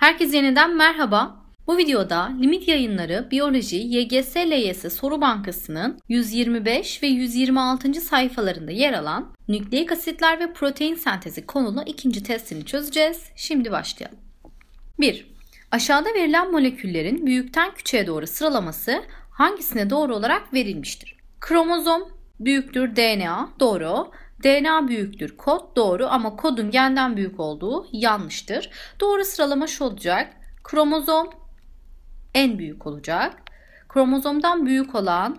Herkese yeniden merhaba. Bu videoda limit yayınları biyoloji YGS-LYS soru bankasının 125 ve 126. sayfalarında yer alan nükleik asitler ve protein sentezi konulu ikinci testini çözeceğiz. Şimdi başlayalım. 1. Aşağıda verilen moleküllerin büyükten küçüğe doğru sıralaması hangisine doğru olarak verilmiştir? Kromozom büyüktür DNA doğru. DNA büyüktür kod doğru ama kodun genden büyük olduğu yanlıştır. Doğru sıralama şu olacak. Kromozom en büyük olacak. Kromozomdan büyük olan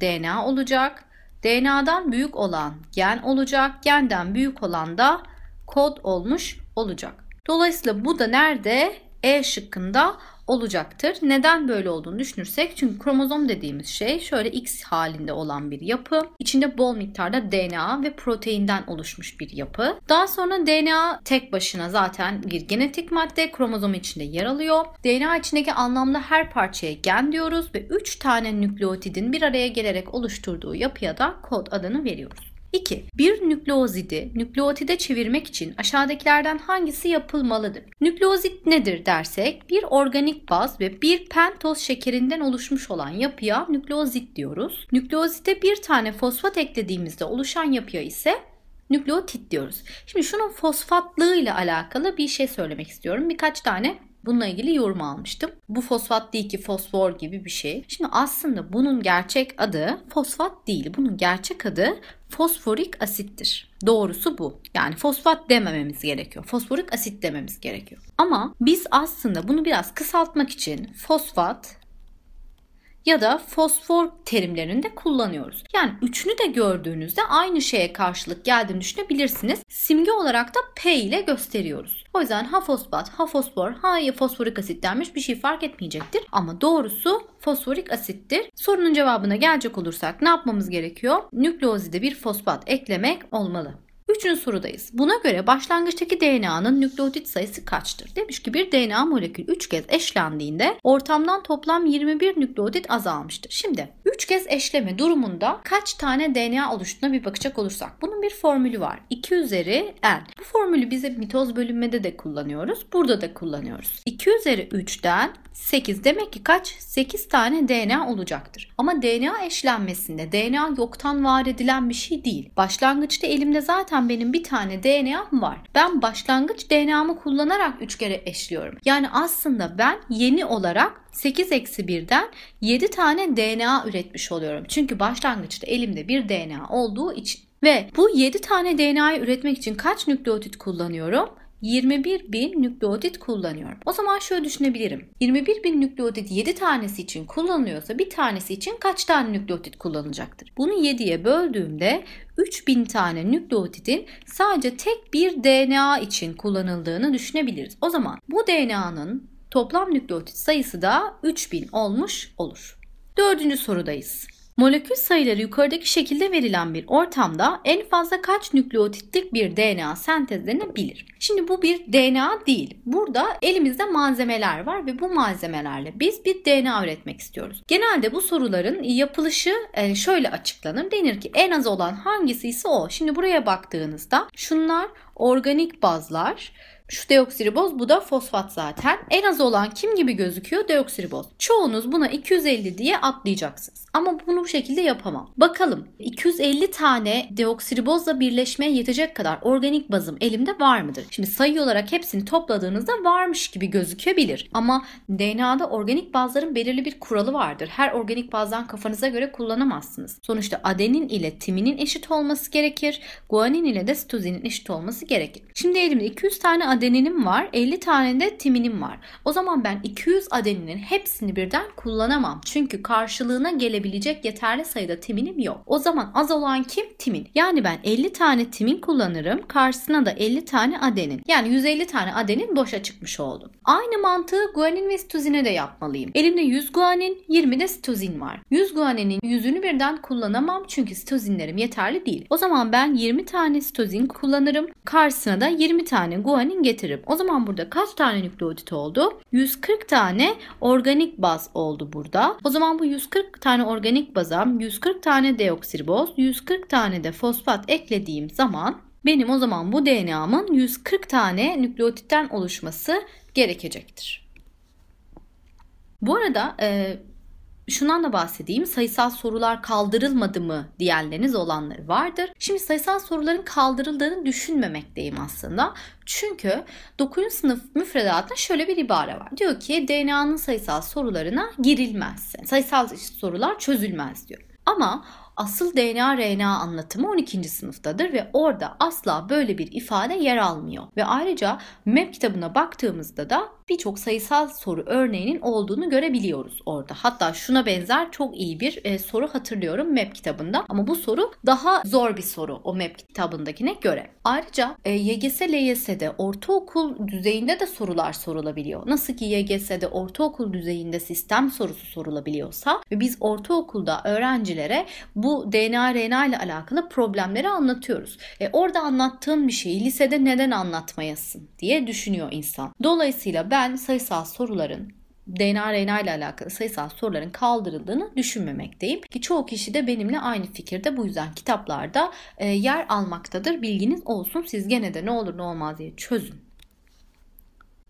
DNA olacak. DNA'dan büyük olan gen olacak. Genden büyük olan da kod olmuş olacak. Dolayısıyla bu da nerede? E şıkkında olacaktır. Neden böyle olduğunu düşünürsek çünkü kromozom dediğimiz şey şöyle X halinde olan bir yapı. İçinde bol miktarda DNA ve proteinden oluşmuş bir yapı. Daha sonra DNA tek başına zaten bir genetik madde kromozom içinde yer alıyor. DNA içindeki anlamlı her parçaya gen diyoruz ve 3 tane nükleotidin bir araya gelerek oluşturduğu yapıya da kod adını veriyoruz. 2. Bir nükleozidi nükleotide çevirmek için aşağıdakilerden hangisi yapılmalıdır? Nükleozit nedir dersek bir organik baz ve bir pentoz şekerinden oluşmuş olan yapıya nükleozit diyoruz. Nükleozite bir tane fosfat eklediğimizde oluşan yapıya ise nükleotit diyoruz. Şimdi şunun fosfatlığıyla alakalı bir şey söylemek istiyorum. Birkaç tane Bununla ilgili yorum almıştım. Bu fosfat değil ki fosfor gibi bir şey. Şimdi aslında bunun gerçek adı fosfat değil. Bunun gerçek adı fosforik asittir. Doğrusu bu. Yani fosfat demememiz gerekiyor. Fosforik asit dememiz gerekiyor. Ama biz aslında bunu biraz kısaltmak için fosfat ya da fosfor terimlerinde kullanıyoruz. Yani üçünü de gördüğünüzde aynı şeye karşılık geldiğini düşünebilirsiniz. Simge olarak da P ile gösteriyoruz. O yüzden ha fosfat, ha fosfor, ha fosforik asit denmiş bir şey fark etmeyecektir. Ama doğrusu fosforik asittir. Sorunun cevabına gelecek olursak ne yapmamız gerekiyor? Nükleozide bir fosfat eklemek olmalı. 3 sorudayız. Buna göre başlangıçtaki DNA'nın nükleotit sayısı kaçtır? Demiş ki bir DNA molekül 3 kez eşlendiğinde ortamdan toplam 21 nükleotit azalmıştır. Şimdi 3 kez eşleme durumunda kaç tane DNA oluştuğuna bir bakacak olursak. Bunun bir formülü var. 2 üzeri n. Bu formülü bize mitoz bölünmede de kullanıyoruz. Burada da kullanıyoruz. 2 üzeri 3'ten 8 demek ki kaç? 8 tane DNA olacaktır. Ama DNA eşlenmesinde DNA yoktan var edilen bir şey değil. Başlangıçta elimde zaten benim bir tane DNA'm var. Ben başlangıç DNA'mı kullanarak 3 kere eşliyorum. Yani aslında ben yeni olarak 8 eksi 1'den 7 tane DNA üretmiş oluyorum. Çünkü başlangıçta elimde bir DNA olduğu için. Ve bu 7 tane DNA'yı üretmek için kaç nükleotit kullanıyorum? 21 bin nükleotit kullanıyorum. O zaman şöyle düşünebilirim. 21 bin nükleotit 7 tanesi için kullanılıyorsa bir tanesi için kaç tane nükleotit kullanılacaktır? Bunu 7'ye böldüğümde 3000 tane nükleotidin sadece tek bir DNA için kullanıldığını düşünebiliriz. O zaman bu DNA'nın toplam nükleotit sayısı da 3000 olmuş olur. Dördüncü sorudayız. Molekül sayıları yukarıdaki şekilde verilen bir ortamda en fazla kaç nükleotitlik bir DNA sentezlenebilir? Şimdi bu bir DNA değil. Burada elimizde malzemeler var ve bu malzemelerle biz bir DNA üretmek istiyoruz. Genelde bu soruların yapılışı e, şöyle açıklanır. Denir ki en az olan hangisi ise o. Şimdi buraya baktığınızda şunlar organik bazlar, şu deoksiriboz bu da fosfat zaten. En az olan kim gibi gözüküyor? Deoksiriboz. Çoğunuz buna 250 diye atlayacaksınız. Ama bunu bu şekilde yapamam. Bakalım 250 tane deoksiribozla birleşmeye yetecek kadar organik bazım elimde var mıdır? Şimdi sayı olarak hepsini topladığınızda varmış gibi gözükebilir. Ama DNA'da organik bazların belirli bir kuralı vardır. Her organik bazdan kafanıza göre kullanamazsınız. Sonuçta adenin ile timinin eşit olması gerekir. Guanin ile de sitozinin eşit olması gerekir. Şimdi elimde 200 tane adenin adeninim var, 50 tane de timinim var. O zaman ben 200 adeninin hepsini birden kullanamam. Çünkü karşılığına gelebilecek yeterli sayıda timinim yok. O zaman az olan kim? Timin. Yani ben 50 tane timin kullanırım. Karşısına da 50 tane adenin. Yani 150 tane adenin boşa çıkmış oldum. Aynı mantığı guanin ve stuzine de yapmalıyım. Elimde 100 guanin, 20 de sitozin var. 100 guaninin 100'ünü birden kullanamam çünkü stuzinlerim yeterli değil. O zaman ben 20 tane stuzin kullanırım. Karşısına da 20 tane guanin getiririm. O zaman burada kaç tane nükleotit oldu? 140 tane organik baz oldu burada. O zaman bu 140 tane organik baza 140 tane deoksiriboz, 140 tane de fosfat eklediğim zaman benim o zaman bu DNA'mın 140 tane nükleotitten oluşması gerekecektir. Bu arada şundan da bahsedeyim. Sayısal sorular kaldırılmadı mı diyenleriniz olanları vardır. Şimdi sayısal soruların kaldırıldığını düşünmemekteyim aslında. Çünkü 9. sınıf müfredatında şöyle bir ibare var. Diyor ki DNA'nın sayısal sorularına girilmez. sayısal sorular çözülmez diyor. Ama asıl DNA RNA anlatımı 12. sınıftadır ve orada asla böyle bir ifade yer almıyor. Ve ayrıca MEP kitabına baktığımızda da birçok sayısal soru örneğinin olduğunu görebiliyoruz orada. Hatta şuna benzer çok iyi bir e, soru hatırlıyorum MAP kitabında ama bu soru daha zor bir soru o MEP kitabındakine göre. Ayrıca e, YGS, LYS'de ortaokul düzeyinde de sorular sorulabiliyor. Nasıl ki YGS'de ortaokul düzeyinde sistem sorusu sorulabiliyorsa ve biz ortaokulda öğrencilere bu DNA, RNA ile alakalı problemleri anlatıyoruz. E, orada anlattığın bir şeyi lisede neden anlatmayasın diye düşünüyor insan. Dolayısıyla ben ben sayısal soruların DNA RNA ile alakalı sayısal soruların kaldırıldığını düşünmemekteyim. Ki çoğu kişi de benimle aynı fikirde bu yüzden kitaplarda e, yer almaktadır. Bilginiz olsun siz gene de ne olur ne olmaz diye çözün.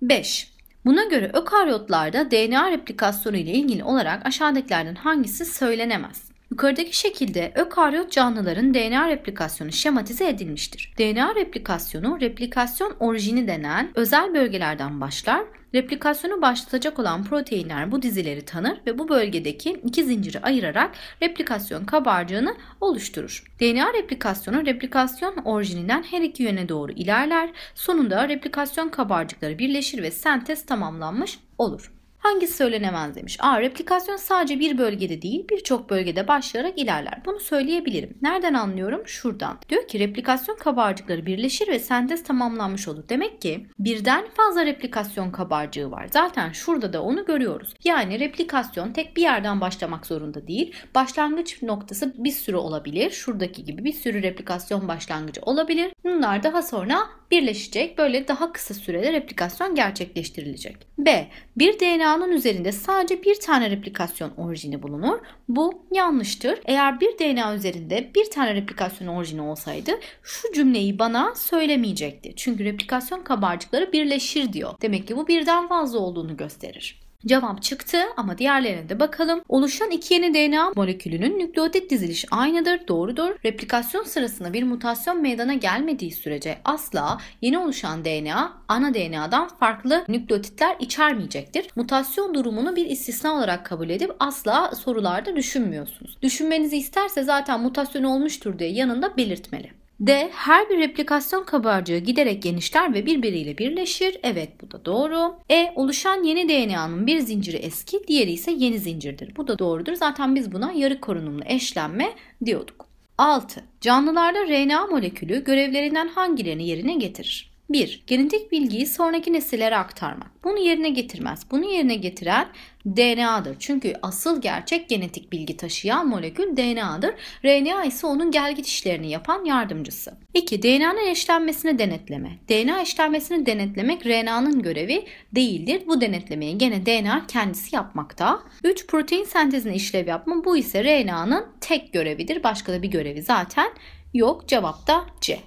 5. Buna göre ökaryotlarda DNA replikasyonu ile ilgili olarak aşağıdakilerden hangisi söylenemez? Yukarıdaki şekilde ökaryot canlıların DNA replikasyonu şematize edilmiştir. DNA replikasyonu replikasyon orijini denen özel bölgelerden başlar Replikasyonu başlatacak olan proteinler bu dizileri tanır ve bu bölgedeki iki zinciri ayırarak replikasyon kabarcığını oluşturur. DNA replikasyonu replikasyon orijininden her iki yöne doğru ilerler. Sonunda replikasyon kabarcıkları birleşir ve sentez tamamlanmış olur. Hangisi söylenemez demiş. A. Replikasyon sadece bir bölgede değil birçok bölgede başlayarak ilerler. Bunu söyleyebilirim. Nereden anlıyorum? Şuradan. Diyor ki replikasyon kabarcıkları birleşir ve sentez tamamlanmış olur. Demek ki birden fazla replikasyon kabarcığı var. Zaten şurada da onu görüyoruz. Yani replikasyon tek bir yerden başlamak zorunda değil. Başlangıç noktası bir sürü olabilir. Şuradaki gibi bir sürü replikasyon başlangıcı olabilir. Bunlar daha sonra birleşecek. Böyle daha kısa sürede replikasyon gerçekleştirilecek. B. Bir DNA DNA'nın üzerinde sadece bir tane replikasyon orijini bulunur. Bu yanlıştır. Eğer bir DNA üzerinde bir tane replikasyon orijini olsaydı şu cümleyi bana söylemeyecekti. Çünkü replikasyon kabarcıkları birleşir diyor. Demek ki bu birden fazla olduğunu gösterir. Cevap çıktı ama diğerlerine de bakalım. Oluşan iki yeni DNA molekülünün nükleotit diziliş aynıdır, doğrudur. Replikasyon sırasında bir mutasyon meydana gelmediği sürece asla yeni oluşan DNA ana DNA'dan farklı nükleotitler içermeyecektir. Mutasyon durumunu bir istisna olarak kabul edip asla sorularda düşünmüyorsunuz. Düşünmenizi isterse zaten mutasyon olmuştur diye yanında belirtmeli. D. Her bir replikasyon kabarcığı giderek genişler ve birbiriyle birleşir. Evet bu da doğru. E. Oluşan yeni DNA'nın bir zinciri eski, diğeri ise yeni zincirdir. Bu da doğrudur. Zaten biz buna yarı korunumlu eşlenme diyorduk. 6. Canlılarda RNA molekülü görevlerinden hangilerini yerine getirir? 1. Genetik bilgiyi sonraki nesillere aktarmak. Bunu yerine getirmez. Bunu yerine getiren DNA'dır. Çünkü asıl gerçek genetik bilgi taşıyan molekül DNA'dır. RNA ise onun gelgit işlerini yapan yardımcısı. 2. DNA'nın eşlenmesini denetleme. DNA eşlenmesini denetlemek RNA'nın görevi değildir. Bu denetlemeyi gene DNA kendisi yapmakta. 3. Protein sentezine işlev yapma. Bu ise RNA'nın tek görevidir. Başka da bir görevi zaten yok. Cevap da C.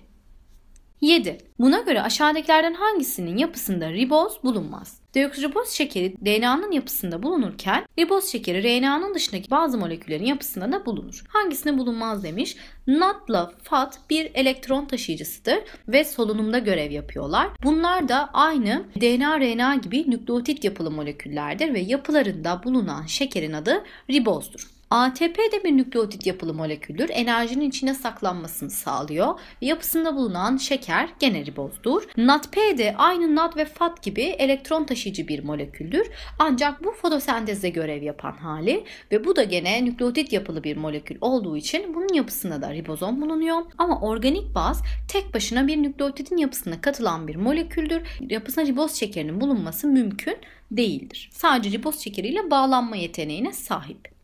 7. Buna göre aşağıdakilerden hangisinin yapısında riboz bulunmaz? Deoksiriboz şekeri DNA'nın yapısında bulunurken riboz şekeri RNA'nın dışındaki bazı moleküllerin yapısında da bulunur. Hangisinde bulunmaz demiş. NAD'la FAT bir elektron taşıyıcısıdır ve solunumda görev yapıyorlar. Bunlar da aynı DNA-RNA gibi nükleotit yapılı moleküllerdir ve yapılarında bulunan şekerin adı ribozdur. ATP de bir nükleotit yapılı moleküldür. Enerjinin içine saklanmasını sağlıyor. Yapısında bulunan şeker gene ribozdur. NADP de aynı NAD ve FAD gibi elektron taşıyıcı bir moleküldür. Ancak bu fotosentezde görev yapan hali ve bu da gene nükleotit yapılı bir molekül olduğu için bunun yapısında da ribozom bulunuyor. Ama organik baz tek başına bir nükleotitin yapısına katılan bir moleküldür. Yapısına riboz şekerinin bulunması mümkün değildir. Sadece riboz şekeriyle bağlanma yeteneğine sahip.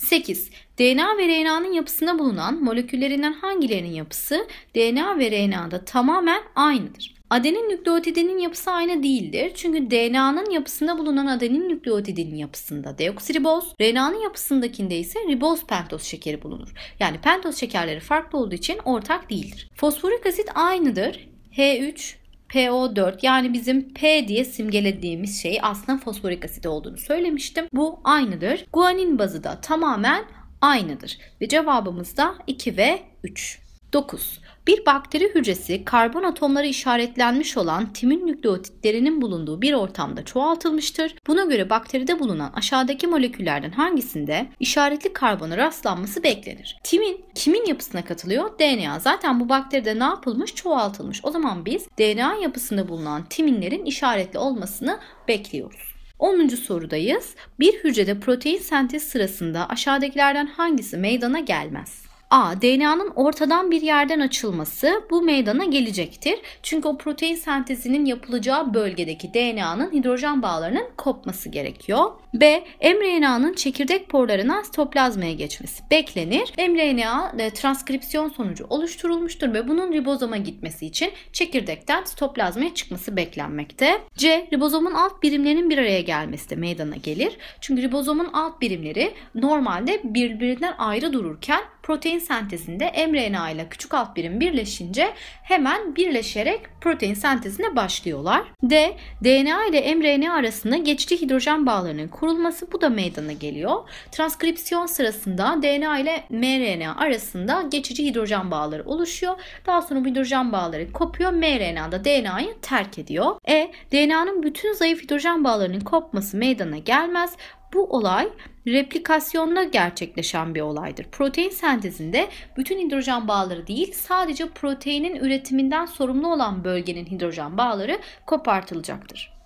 8. DNA ve RNA'nın yapısında bulunan moleküllerinden hangilerinin yapısı DNA ve RNA'da tamamen aynıdır? Adenin nükleotidinin yapısı aynı değildir. Çünkü DNA'nın yapısında bulunan adenin nükleotidinin yapısında deoksiriboz, RNA'nın yapısındakinde ise riboz pentoz şekeri bulunur. Yani pentoz şekerleri farklı olduğu için ortak değildir. Fosforik asit aynıdır. H3, PO4 yani bizim P diye simgelediğimiz şey aslında fosforik asit olduğunu söylemiştim. Bu aynıdır. Guanin bazı da tamamen aynıdır. Ve cevabımız da 2 ve 3. 9. Bir bakteri hücresi karbon atomları işaretlenmiş olan timin nükleotitlerinin bulunduğu bir ortamda çoğaltılmıştır. Buna göre bakteride bulunan aşağıdaki moleküllerden hangisinde işaretli karbona rastlanması beklenir? Timin kimin yapısına katılıyor? DNA. Zaten bu bakteride ne yapılmış? Çoğaltılmış. O zaman biz DNA yapısında bulunan timinlerin işaretli olmasını bekliyoruz. 10. sorudayız. Bir hücrede protein sentez sırasında aşağıdakilerden hangisi meydana gelmez? A. DNA'nın ortadan bir yerden açılması bu meydana gelecektir. Çünkü o protein sentezinin yapılacağı bölgedeki DNA'nın hidrojen bağlarının kopması gerekiyor. B. mRNA'nın çekirdek porlarından sitoplazmaya geçmesi beklenir. mRNA e, transkripsiyon sonucu oluşturulmuştur ve bunun ribozoma gitmesi için çekirdekten sitoplazmaya çıkması beklenmekte. C. Ribozomun alt birimlerinin bir araya gelmesi de meydana gelir. Çünkü ribozomun alt birimleri normalde birbirinden ayrı dururken protein sentezinde mRNA ile küçük alt birim birleşince hemen birleşerek protein sentezine başlıyorlar. D. DNA ile mRNA arasında geçici hidrojen bağlarının kurulması bu da meydana geliyor. Transkripsiyon sırasında DNA ile mRNA arasında geçici hidrojen bağları oluşuyor. Daha sonra bu hidrojen bağları kopuyor. mRNA da DNA'yı terk ediyor. E. DNA'nın bütün zayıf hidrojen bağlarının kopması meydana gelmez bu olay replikasyonla gerçekleşen bir olaydır. Protein sentezinde bütün hidrojen bağları değil sadece proteinin üretiminden sorumlu olan bölgenin hidrojen bağları kopartılacaktır.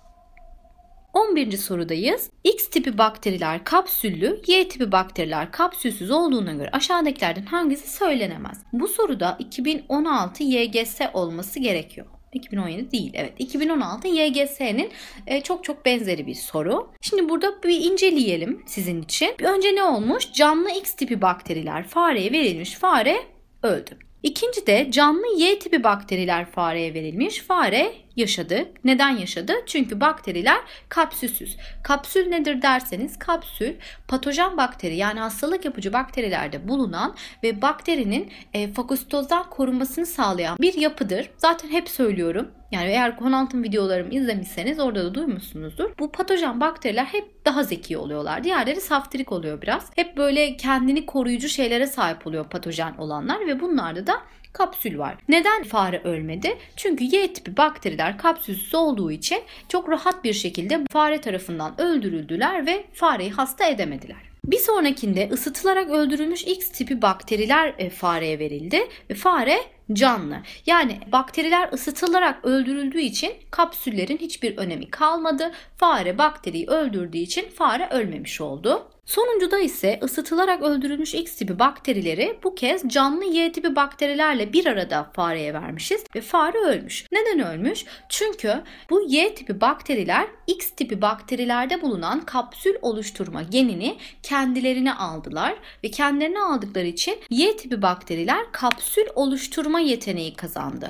11. sorudayız. X tipi bakteriler kapsüllü, Y tipi bakteriler kapsülsüz olduğuna göre aşağıdakilerden hangisi söylenemez? Bu soruda 2016 YGS olması gerekiyor. 2017 değil evet 2016 YGS'nin e, çok çok benzeri bir soru. Şimdi burada bir inceleyelim sizin için. önce ne olmuş? Canlı X tipi bakteriler fareye verilmiş fare öldü. İkinci de canlı Y tipi bakteriler fareye verilmiş fare yaşadık. Neden yaşadı? Çünkü bakteriler kapsülsüz. Kapsül nedir derseniz kapsül patojen bakteri yani hastalık yapıcı bakterilerde bulunan ve bakterinin e, fagositozdan korunmasını sağlayan bir yapıdır. Zaten hep söylüyorum. Yani eğer konaltım videolarımı izlemişseniz orada da duymuşsunuzdur. Bu patojen bakteriler hep daha zeki oluyorlar. Diğerleri saftirik oluyor biraz. Hep böyle kendini koruyucu şeylere sahip oluyor patojen olanlar ve bunlarda da kapsül var. Neden fare ölmedi? Çünkü Y tipi bakteriler kapsülsüz olduğu için çok rahat bir şekilde fare tarafından öldürüldüler ve fareyi hasta edemediler. Bir sonrakinde ısıtılarak öldürülmüş X tipi bakteriler e, fareye verildi ve fare canlı. Yani bakteriler ısıtılarak öldürüldüğü için kapsüllerin hiçbir önemi kalmadı. Fare bakteriyi öldürdüğü için fare ölmemiş oldu. Sonuncuda ise ısıtılarak öldürülmüş X tipi bakterileri bu kez canlı Y tipi bakterilerle bir arada fareye vermişiz ve fare ölmüş. Neden ölmüş? Çünkü bu Y tipi bakteriler X tipi bakterilerde bulunan kapsül oluşturma genini kendilerine aldılar ve kendilerine aldıkları için Y tipi bakteriler kapsül oluşturma yutma yeteneği kazandı.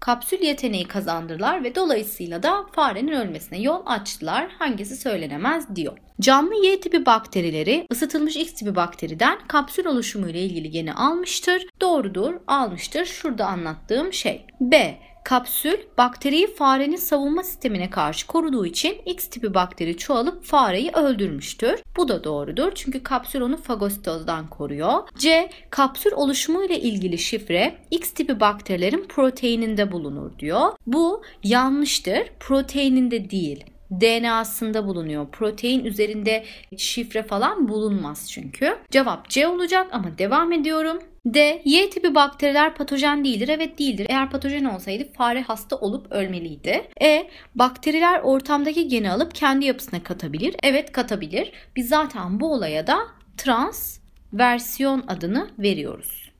Kapsül yeteneği kazandılar ve dolayısıyla da farenin ölmesine yol açtılar. Hangisi söylenemez diyor. Canlı Y tipi bakterileri ısıtılmış X tipi bakteriden kapsül oluşumu ile ilgili geni almıştır. Doğrudur, almıştır. Şurada anlattığım şey. B. Kapsül bakteriyi farenin savunma sistemine karşı koruduğu için X tipi bakteri çoğalıp fareyi öldürmüştür. Bu da doğrudur çünkü kapsül onu fagositozdan koruyor. C. Kapsül oluşumu ile ilgili şifre X tipi bakterilerin proteininde bulunur diyor. Bu yanlıştır. Proteininde değil. DNA'sında bulunuyor. Protein üzerinde şifre falan bulunmaz çünkü. Cevap C olacak ama devam ediyorum. D. Y tipi bakteriler patojen değildir. Evet değildir. Eğer patojen olsaydı fare hasta olup ölmeliydi. E. Bakteriler ortamdaki geni alıp kendi yapısına katabilir. Evet katabilir. Biz zaten bu olaya da transversiyon adını veriyoruz.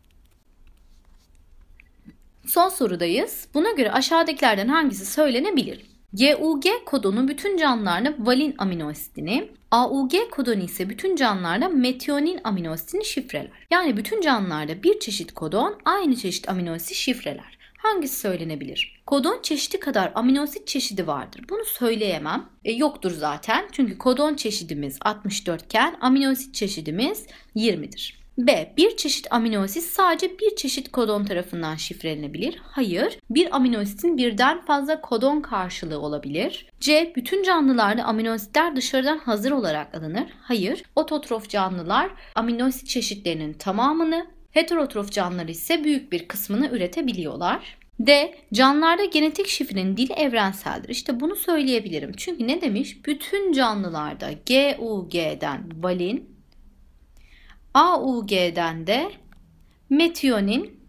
Son sorudayız. Buna göre aşağıdakilerden hangisi söylenebilir? GUG kodonu bütün canlılarda valin aminoasitini, AUG kodonu ise bütün canlılarda metionin aminoasitini şifreler. Yani bütün canlılarda bir çeşit kodon aynı çeşit aminoasit şifreler. Hangisi söylenebilir? Kodon çeşidi kadar aminoasit çeşidi vardır. Bunu söyleyemem. E, yoktur zaten. Çünkü kodon çeşidimiz 64 iken aminoasit çeşidimiz 20'dir. B. Bir çeşit aminoasit sadece bir çeşit kodon tarafından şifrelenebilir. Hayır. Bir aminoasitin birden fazla kodon karşılığı olabilir. C. Bütün canlılarda aminoasitler dışarıdan hazır olarak alınır. Hayır. Ototrof canlılar aminoasit çeşitlerinin tamamını, heterotrof canlılar ise büyük bir kısmını üretebiliyorlar. D. Canlılarda genetik şifrenin dili evrenseldir. İşte bunu söyleyebilirim. Çünkü ne demiş? Bütün canlılarda GUG'den valin, AUG'den de metiyonin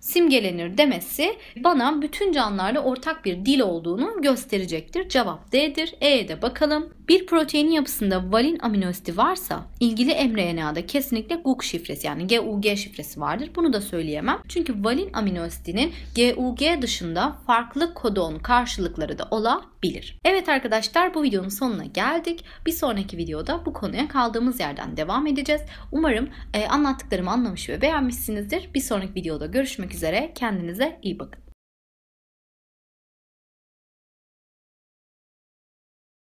simgelenir demesi bana bütün canlılarla ortak bir dil olduğunu gösterecektir. Cevap D'dir. E'ye de bakalım. Bir proteinin yapısında valin aminoasiti varsa ilgili mRNA'da kesinlikle GUG şifresi yani GUG şifresi vardır. Bunu da söyleyemem. Çünkü valin aminoasitinin GUG dışında farklı kodon karşılıkları da olabilir bilir. Evet arkadaşlar bu videonun sonuna geldik. Bir sonraki videoda bu konuya kaldığımız yerden devam edeceğiz. Umarım e, anlattıklarımı anlamış ve beğenmişsinizdir. Bir sonraki videoda görüşmek üzere. Kendinize iyi bakın.